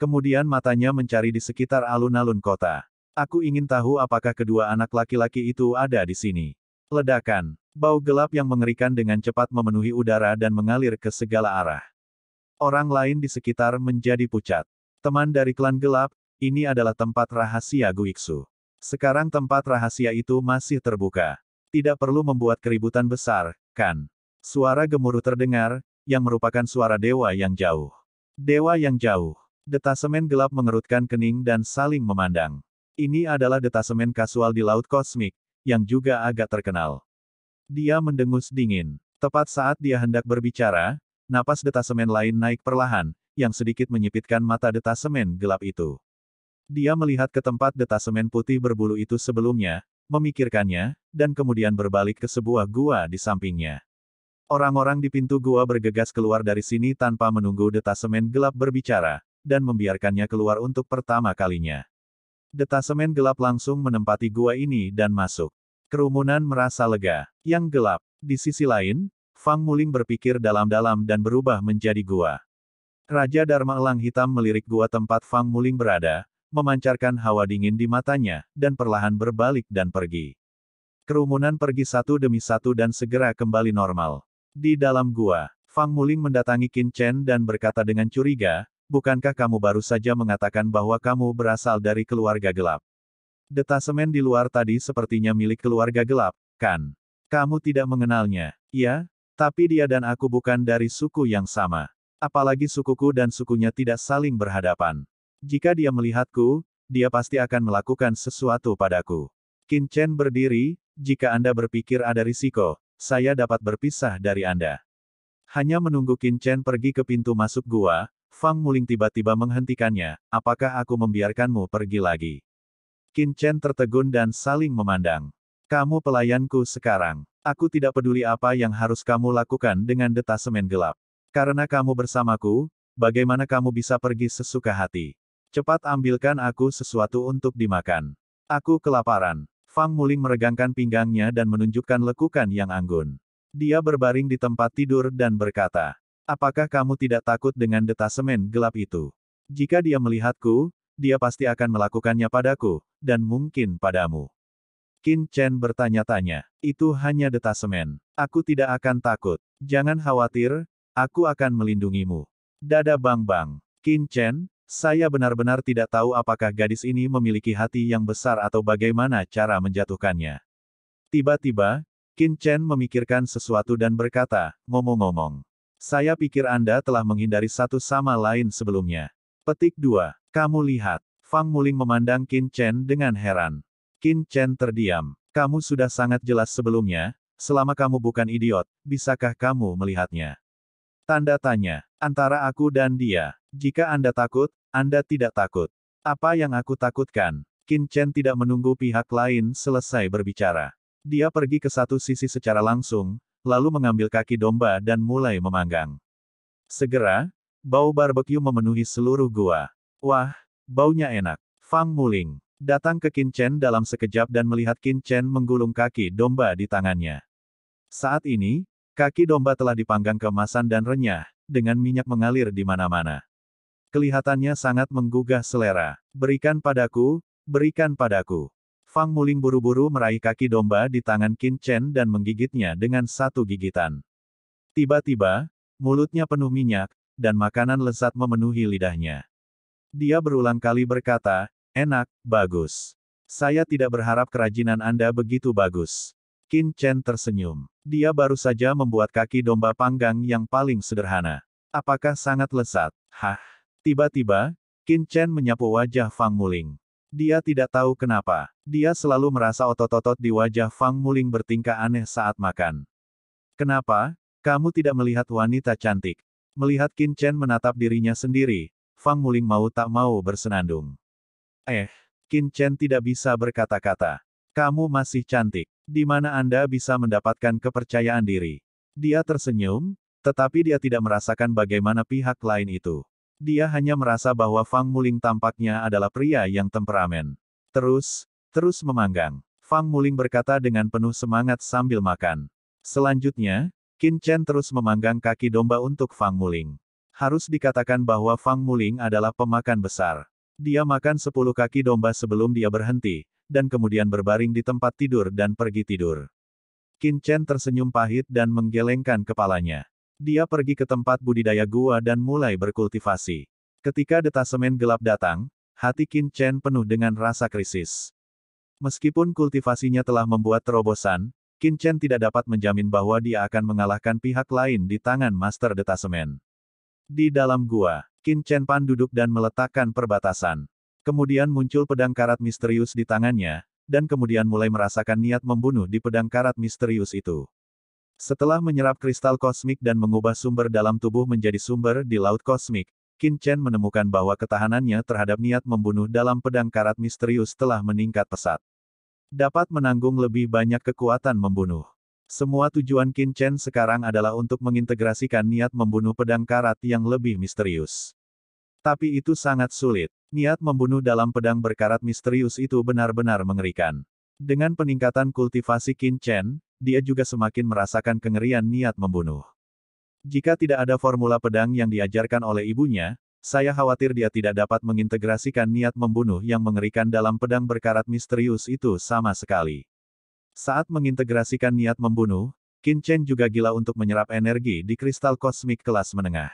Kemudian matanya mencari di sekitar alun-alun kota. Aku ingin tahu apakah kedua anak laki-laki itu ada di sini. Ledakan. Bau gelap yang mengerikan dengan cepat memenuhi udara dan mengalir ke segala arah. Orang lain di sekitar menjadi pucat. Teman dari klan gelap, ini adalah tempat rahasia Guiksu. Sekarang tempat rahasia itu masih terbuka. Tidak perlu membuat keributan besar, kan? Suara gemuruh terdengar, yang merupakan suara dewa yang jauh. Dewa yang jauh. Detasemen gelap mengerutkan kening dan saling memandang. Ini adalah detasemen kasual di Laut Kosmik, yang juga agak terkenal. Dia mendengus dingin. Tepat saat dia hendak berbicara, napas detasemen lain naik perlahan, yang sedikit menyipitkan mata detasemen gelap itu. Dia melihat ke tempat detasemen putih berbulu itu sebelumnya, memikirkannya, dan kemudian berbalik ke sebuah gua di sampingnya. Orang-orang di pintu gua bergegas keluar dari sini tanpa menunggu detasemen gelap berbicara, dan membiarkannya keluar untuk pertama kalinya. Detasemen gelap langsung menempati gua ini dan masuk. Kerumunan merasa lega, yang gelap. Di sisi lain, Fang Muling berpikir dalam-dalam dan berubah menjadi gua. Raja Dharma Elang Hitam melirik gua tempat Fang Muling berada, memancarkan hawa dingin di matanya, dan perlahan berbalik dan pergi. Kerumunan pergi satu demi satu dan segera kembali normal. Di dalam gua, Fang Muling mendatangi Qin Chen dan berkata dengan curiga, Bukankah kamu baru saja mengatakan bahwa kamu berasal dari keluarga gelap? Detasemen di luar tadi sepertinya milik keluarga gelap, kan? Kamu tidak mengenalnya, ya? Tapi dia dan aku bukan dari suku yang sama. Apalagi sukuku dan sukunya tidak saling berhadapan. Jika dia melihatku, dia pasti akan melakukan sesuatu padaku. Qin Chen berdiri, jika Anda berpikir ada risiko, saya dapat berpisah dari Anda. Hanya menunggu Qin Chen pergi ke pintu masuk gua, Fang Muling tiba-tiba menghentikannya, apakah aku membiarkanmu pergi lagi? Qin Chen tertegun dan saling memandang. Kamu pelayanku sekarang. Aku tidak peduli apa yang harus kamu lakukan dengan detasemen gelap. Karena kamu bersamaku, bagaimana kamu bisa pergi sesuka hati? Cepat ambilkan aku sesuatu untuk dimakan. Aku kelaparan. Fang Muling meregangkan pinggangnya dan menunjukkan lekukan yang anggun. Dia berbaring di tempat tidur dan berkata, Apakah kamu tidak takut dengan detasemen gelap itu? Jika dia melihatku, dia pasti akan melakukannya padaku, dan mungkin padamu. Qin Chen bertanya-tanya, itu hanya detasemen. Aku tidak akan takut. Jangan khawatir, aku akan melindungimu. Dada Bang Bang. Qin Chen, saya benar-benar tidak tahu apakah gadis ini memiliki hati yang besar atau bagaimana cara menjatuhkannya. Tiba-tiba, Qin Chen memikirkan sesuatu dan berkata, ngomong-ngomong. Saya pikir Anda telah menghindari satu sama lain sebelumnya. Petik 2. Kamu lihat. Fang Muling memandang Qin Chen dengan heran. Qin Chen terdiam. Kamu sudah sangat jelas sebelumnya, selama kamu bukan idiot, bisakah kamu melihatnya? Tanda tanya. Antara aku dan dia. Jika Anda takut, Anda tidak takut. Apa yang aku takutkan? Qin Chen tidak menunggu pihak lain selesai berbicara. Dia pergi ke satu sisi secara langsung, lalu mengambil kaki domba dan mulai memanggang. Segera, Bau barbekyu memenuhi seluruh gua. Wah, baunya enak. Fang Muling datang ke Kinchen dalam sekejap dan melihat Kinchen menggulung kaki domba di tangannya. Saat ini, kaki domba telah dipanggang kemasan dan renyah, dengan minyak mengalir di mana-mana. Kelihatannya sangat menggugah selera. Berikan padaku, berikan padaku. Fang Muling buru-buru meraih kaki domba di tangan Kinchen dan menggigitnya dengan satu gigitan. Tiba-tiba, mulutnya penuh minyak, dan makanan lezat memenuhi lidahnya. Dia berulang kali berkata, enak, bagus. Saya tidak berharap kerajinan Anda begitu bagus. Qin Chen tersenyum. Dia baru saja membuat kaki domba panggang yang paling sederhana. Apakah sangat lezat? Hah? Tiba-tiba, Qin Chen menyapu wajah Fang Muling. Dia tidak tahu kenapa. Dia selalu merasa otot-otot di wajah Fang Muling bertingkah aneh saat makan. Kenapa? Kamu tidak melihat wanita cantik. Melihat Qin Chen menatap dirinya sendiri, Fang Muling mau tak mau bersenandung. Eh, Qin Chen tidak bisa berkata-kata. Kamu masih cantik. Di mana Anda bisa mendapatkan kepercayaan diri? Dia tersenyum, tetapi dia tidak merasakan bagaimana pihak lain itu. Dia hanya merasa bahwa Fang Muling tampaknya adalah pria yang temperamen. Terus, terus memanggang. Fang Muling berkata dengan penuh semangat sambil makan. Selanjutnya, Qin Chen terus memanggang kaki domba untuk Fang Muling. Harus dikatakan bahwa Fang Muling adalah pemakan besar. Dia makan sepuluh kaki domba sebelum dia berhenti, dan kemudian berbaring di tempat tidur dan pergi tidur. Qin Chen tersenyum pahit dan menggelengkan kepalanya. Dia pergi ke tempat budidaya gua dan mulai berkultivasi. Ketika detasemen gelap datang, hati Qin Chen penuh dengan rasa krisis. Meskipun kultivasinya telah membuat terobosan, Qin Chen tidak dapat menjamin bahwa dia akan mengalahkan pihak lain di tangan Master Detasemen. Di dalam gua, Qin Chen Pan duduk dan meletakkan perbatasan. Kemudian muncul pedang karat misterius di tangannya, dan kemudian mulai merasakan niat membunuh di pedang karat misterius itu. Setelah menyerap kristal kosmik dan mengubah sumber dalam tubuh menjadi sumber di laut kosmik, Qin Chen menemukan bahwa ketahanannya terhadap niat membunuh dalam pedang karat misterius telah meningkat pesat. Dapat menanggung lebih banyak kekuatan membunuh. Semua tujuan Qin Chen sekarang adalah untuk mengintegrasikan niat membunuh pedang karat yang lebih misterius. Tapi itu sangat sulit. Niat membunuh dalam pedang berkarat misterius itu benar-benar mengerikan. Dengan peningkatan kultivasi Qin Chen, dia juga semakin merasakan kengerian niat membunuh. Jika tidak ada formula pedang yang diajarkan oleh ibunya, saya khawatir dia tidak dapat mengintegrasikan niat membunuh yang mengerikan dalam pedang berkarat misterius itu sama sekali. Saat mengintegrasikan niat membunuh, Qin Chen juga gila untuk menyerap energi di kristal kosmik kelas menengah.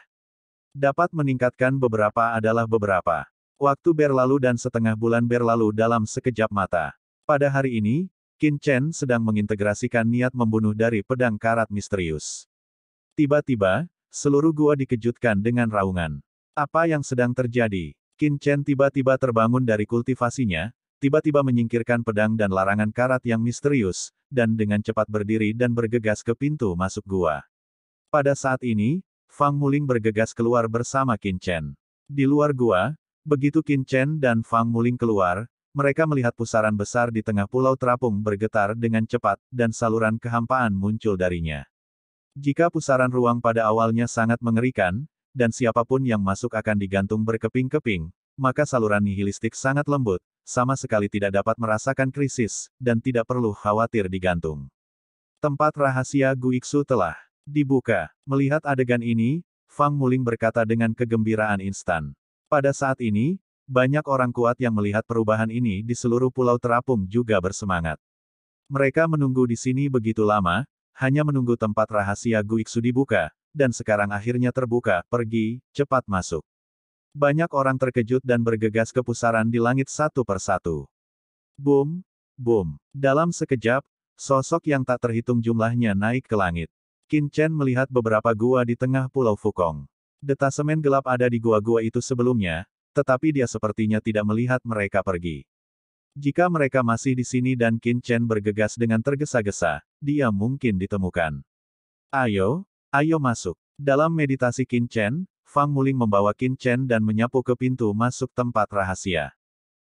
Dapat meningkatkan beberapa adalah beberapa. Waktu berlalu dan setengah bulan berlalu dalam sekejap mata. Pada hari ini, Qin Chen sedang mengintegrasikan niat membunuh dari pedang karat misterius. Tiba-tiba, seluruh gua dikejutkan dengan raungan. Apa yang sedang terjadi? Qin Chen tiba-tiba terbangun dari kultivasinya, tiba-tiba menyingkirkan pedang dan larangan karat yang misterius, dan dengan cepat berdiri dan bergegas ke pintu masuk gua. Pada saat ini, Fang Muling bergegas keluar bersama Qin Chen. Di luar gua, begitu Qin Chen dan Fang Muling keluar, mereka melihat pusaran besar di tengah pulau terapung bergetar dengan cepat, dan saluran kehampaan muncul darinya. Jika pusaran ruang pada awalnya sangat mengerikan, dan siapapun yang masuk akan digantung berkeping-keping, maka saluran nihilistik sangat lembut, sama sekali tidak dapat merasakan krisis, dan tidak perlu khawatir digantung. Tempat rahasia Guiksu telah dibuka. Melihat adegan ini, Fang Muling berkata dengan kegembiraan instan. Pada saat ini, banyak orang kuat yang melihat perubahan ini di seluruh pulau terapung juga bersemangat. Mereka menunggu di sini begitu lama, hanya menunggu tempat rahasia Guiksu dibuka, dan sekarang akhirnya terbuka, pergi, cepat masuk. Banyak orang terkejut dan bergegas ke pusaran di langit satu persatu. Boom, boom. Dalam sekejap, sosok yang tak terhitung jumlahnya naik ke langit. Qin Chen melihat beberapa gua di tengah Pulau Fukong. Detasemen gelap ada di gua-gua itu sebelumnya, tetapi dia sepertinya tidak melihat mereka pergi. Jika mereka masih di sini dan Qin Chen bergegas dengan tergesa-gesa, dia mungkin ditemukan. Ayo, Ayo masuk. Dalam meditasi kincen Fang Muling membawa kincen dan menyapu ke pintu masuk tempat rahasia.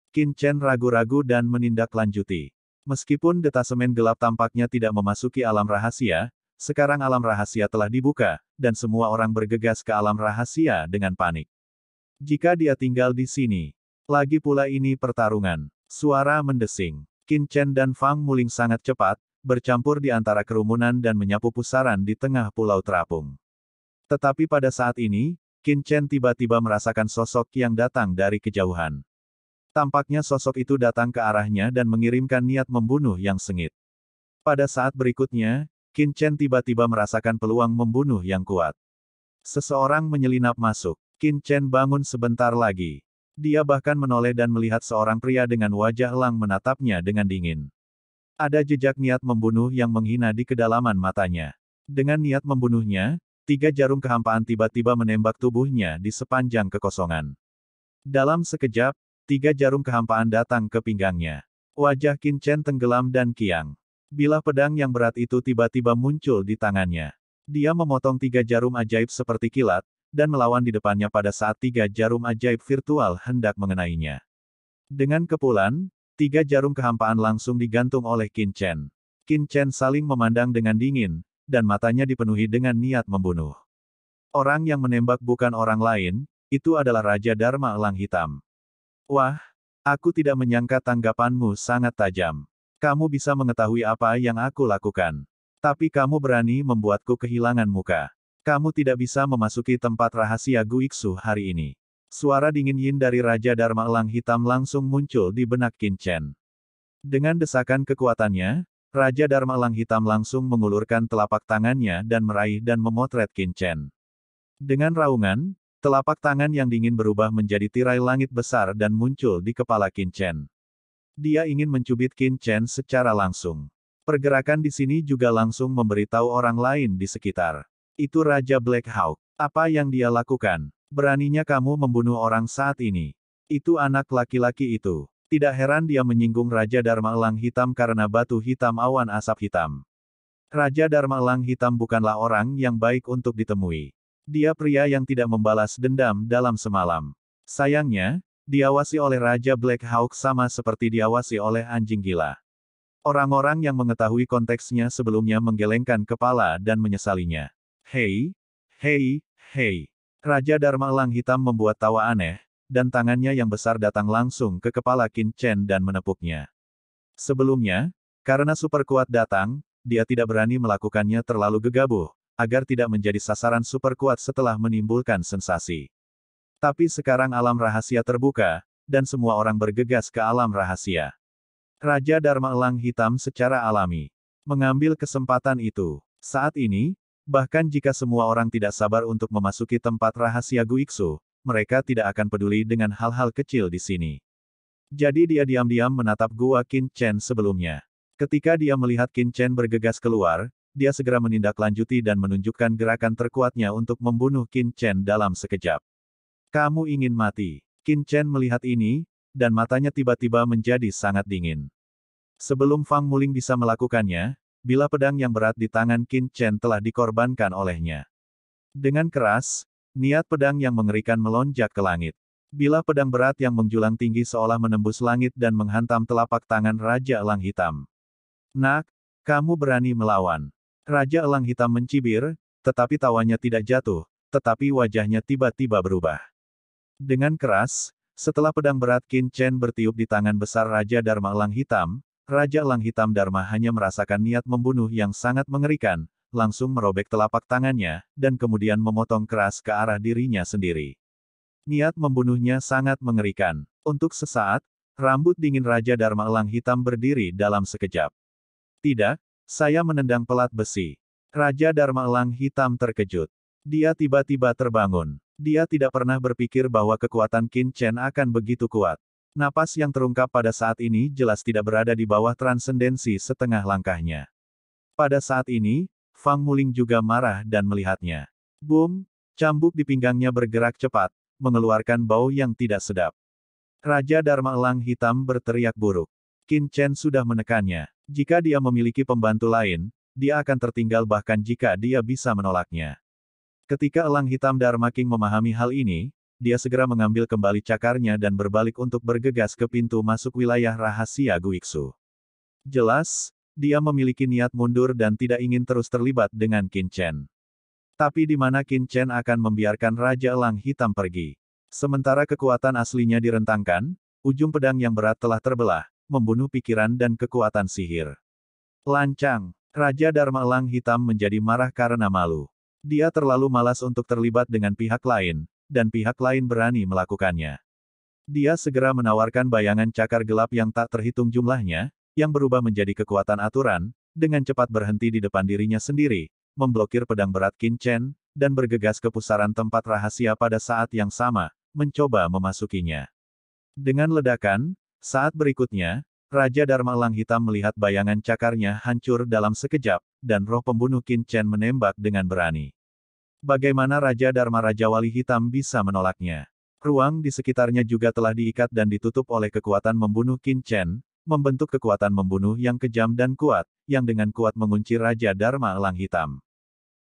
kincen ragu-ragu dan menindaklanjuti. Meskipun detasemen gelap tampaknya tidak memasuki alam rahasia, sekarang alam rahasia telah dibuka, dan semua orang bergegas ke alam rahasia dengan panik. Jika dia tinggal di sini, lagi pula ini pertarungan. Suara mendesing. kincen dan Fang Muling sangat cepat, bercampur di antara kerumunan dan menyapu pusaran di tengah Pulau Terapung. Tetapi pada saat ini, Qin Chen tiba-tiba merasakan sosok yang datang dari kejauhan. Tampaknya sosok itu datang ke arahnya dan mengirimkan niat membunuh yang sengit. Pada saat berikutnya, Qin Chen tiba-tiba merasakan peluang membunuh yang kuat. Seseorang menyelinap masuk. Qin Chen bangun sebentar lagi. Dia bahkan menoleh dan melihat seorang pria dengan wajah lang menatapnya dengan dingin. Ada jejak niat membunuh yang menghina di kedalaman matanya. Dengan niat membunuhnya, tiga jarum kehampaan tiba-tiba menembak tubuhnya di sepanjang kekosongan. Dalam sekejap, tiga jarum kehampaan datang ke pinggangnya. Wajah Qin Chen tenggelam dan kiang. Bilah pedang yang berat itu tiba-tiba muncul di tangannya. Dia memotong tiga jarum ajaib seperti kilat, dan melawan di depannya pada saat tiga jarum ajaib virtual hendak mengenainya. Dengan kepulan, Tiga jarum kehampaan langsung digantung oleh Qin Chen. Qin Chen saling memandang dengan dingin, dan matanya dipenuhi dengan niat membunuh. Orang yang menembak bukan orang lain, itu adalah Raja Dharma Elang Hitam. Wah, aku tidak menyangka tanggapanmu sangat tajam. Kamu bisa mengetahui apa yang aku lakukan. Tapi kamu berani membuatku kehilangan muka. Kamu tidak bisa memasuki tempat rahasia Guiksu hari ini. Suara dingin Yin dari Raja Dharma Elang Hitam langsung muncul di benak Chen. Dengan desakan kekuatannya, Raja Dharma Elang Hitam langsung mengulurkan telapak tangannya dan meraih dan memotret Chen. Dengan raungan, telapak tangan yang dingin berubah menjadi tirai langit besar dan muncul di kepala Chen. Dia ingin mencubit Chen secara langsung. Pergerakan di sini juga langsung memberitahu orang lain di sekitar. Itu Raja Black Hawk. Apa yang dia lakukan? Beraninya kamu membunuh orang saat ini. Itu anak laki-laki itu. Tidak heran dia menyinggung Raja Dharma Elang Hitam karena batu hitam awan asap hitam. Raja Dharma Elang Hitam bukanlah orang yang baik untuk ditemui. Dia pria yang tidak membalas dendam dalam semalam. Sayangnya, diawasi oleh Raja Black Hawk sama seperti diawasi oleh anjing gila. Orang-orang yang mengetahui konteksnya sebelumnya menggelengkan kepala dan menyesalinya. Hei, hei, hei. Raja Dharma Lang Hitam membuat tawa aneh, dan tangannya yang besar datang langsung ke kepala Qin Chen dan menepuknya. Sebelumnya, karena super kuat datang, dia tidak berani melakukannya terlalu gegabah, agar tidak menjadi sasaran super kuat setelah menimbulkan sensasi. Tapi sekarang alam rahasia terbuka, dan semua orang bergegas ke alam rahasia. Raja Dharma Elang Hitam secara alami mengambil kesempatan itu. Saat ini, Bahkan jika semua orang tidak sabar untuk memasuki tempat rahasia Guiksu, mereka tidak akan peduli dengan hal-hal kecil di sini. Jadi dia diam-diam menatap gua Qin Chen sebelumnya. Ketika dia melihat Qin Chen bergegas keluar, dia segera menindaklanjuti dan menunjukkan gerakan terkuatnya untuk membunuh Qin Chen dalam sekejap. Kamu ingin mati. Qin Chen melihat ini, dan matanya tiba-tiba menjadi sangat dingin. Sebelum Fang Muling bisa melakukannya, bila pedang yang berat di tangan Qin Chen telah dikorbankan olehnya. Dengan keras, niat pedang yang mengerikan melonjak ke langit. Bila pedang berat yang menjulang tinggi seolah menembus langit dan menghantam telapak tangan Raja Elang Hitam. Nak, kamu berani melawan. Raja Elang Hitam mencibir, tetapi tawanya tidak jatuh, tetapi wajahnya tiba-tiba berubah. Dengan keras, setelah pedang berat Qin Chen bertiup di tangan besar Raja Dharma Elang Hitam, Raja Lang Hitam Dharma hanya merasakan niat membunuh yang sangat mengerikan, langsung merobek telapak tangannya, dan kemudian memotong keras ke arah dirinya sendiri. Niat membunuhnya sangat mengerikan. Untuk sesaat, rambut dingin Raja Dharma Elang Hitam berdiri dalam sekejap. Tidak, saya menendang pelat besi. Raja Dharma Elang Hitam terkejut. Dia tiba-tiba terbangun. Dia tidak pernah berpikir bahwa kekuatan Qin Chen akan begitu kuat. Napas yang terungkap pada saat ini jelas tidak berada di bawah transendensi setengah langkahnya. Pada saat ini, Fang Muling juga marah dan melihatnya. Boom, cambuk di pinggangnya bergerak cepat, mengeluarkan bau yang tidak sedap. Raja Dharma Elang Hitam berteriak buruk. Qin Chen sudah menekannya. Jika dia memiliki pembantu lain, dia akan tertinggal bahkan jika dia bisa menolaknya. Ketika Elang Hitam Dharma King memahami hal ini, dia segera mengambil kembali cakarnya dan berbalik untuk bergegas ke pintu masuk wilayah rahasia Guiksu. Jelas, dia memiliki niat mundur dan tidak ingin terus terlibat dengan Qin Chen. Tapi di mana Qin Chen akan membiarkan Raja Elang Hitam pergi? Sementara kekuatan aslinya direntangkan, ujung pedang yang berat telah terbelah, membunuh pikiran dan kekuatan sihir. Lancang, Raja Dharma Elang Hitam menjadi marah karena malu. Dia terlalu malas untuk terlibat dengan pihak lain, dan pihak lain berani melakukannya. Dia segera menawarkan bayangan cakar gelap yang tak terhitung jumlahnya, yang berubah menjadi kekuatan aturan, dengan cepat berhenti di depan dirinya sendiri, memblokir pedang berat Qin Chen, dan bergegas ke pusaran tempat rahasia pada saat yang sama, mencoba memasukinya. Dengan ledakan, saat berikutnya, Raja Dharma Lang Hitam melihat bayangan cakarnya hancur dalam sekejap, dan roh pembunuh Qin Chen menembak dengan berani bagaimana Raja Dharma Raja Wali Hitam bisa menolaknya. Ruang di sekitarnya juga telah diikat dan ditutup oleh kekuatan membunuh Qin Chen, membentuk kekuatan membunuh yang kejam dan kuat, yang dengan kuat mengunci Raja Dharma Elang Hitam.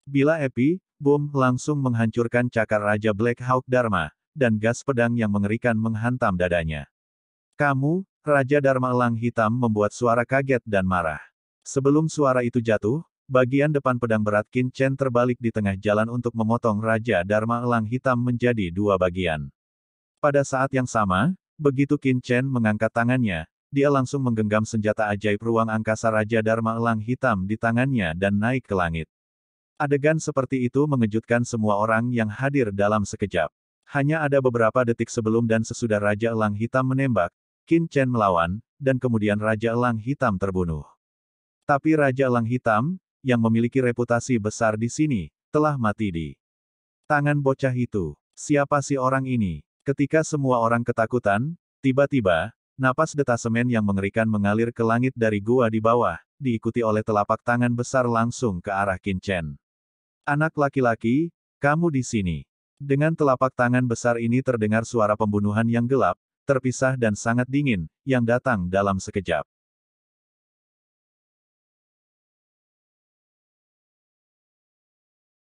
Bila Epi, Boom langsung menghancurkan cakar Raja Black Hawk Dharma, dan gas pedang yang mengerikan menghantam dadanya. Kamu, Raja Dharma Elang Hitam membuat suara kaget dan marah. Sebelum suara itu jatuh, Bagian depan pedang berat Qin Chen terbalik di tengah jalan untuk memotong Raja Dharma Elang Hitam menjadi dua bagian. Pada saat yang sama, begitu Qin Chen mengangkat tangannya, dia langsung menggenggam senjata ajaib ruang angkasa Raja Dharma Elang Hitam di tangannya dan naik ke langit. Adegan seperti itu mengejutkan semua orang yang hadir dalam sekejap. Hanya ada beberapa detik sebelum dan sesudah Raja Elang Hitam menembak, Qin Chen melawan, dan kemudian Raja Elang Hitam terbunuh. Tapi Raja Elang Hitam, yang memiliki reputasi besar di sini, telah mati di tangan bocah itu. Siapa sih orang ini? Ketika semua orang ketakutan, tiba-tiba, napas detasemen yang mengerikan mengalir ke langit dari gua di bawah, diikuti oleh telapak tangan besar langsung ke arah Kinchen. Anak laki-laki, kamu di sini. Dengan telapak tangan besar ini terdengar suara pembunuhan yang gelap, terpisah dan sangat dingin, yang datang dalam sekejap.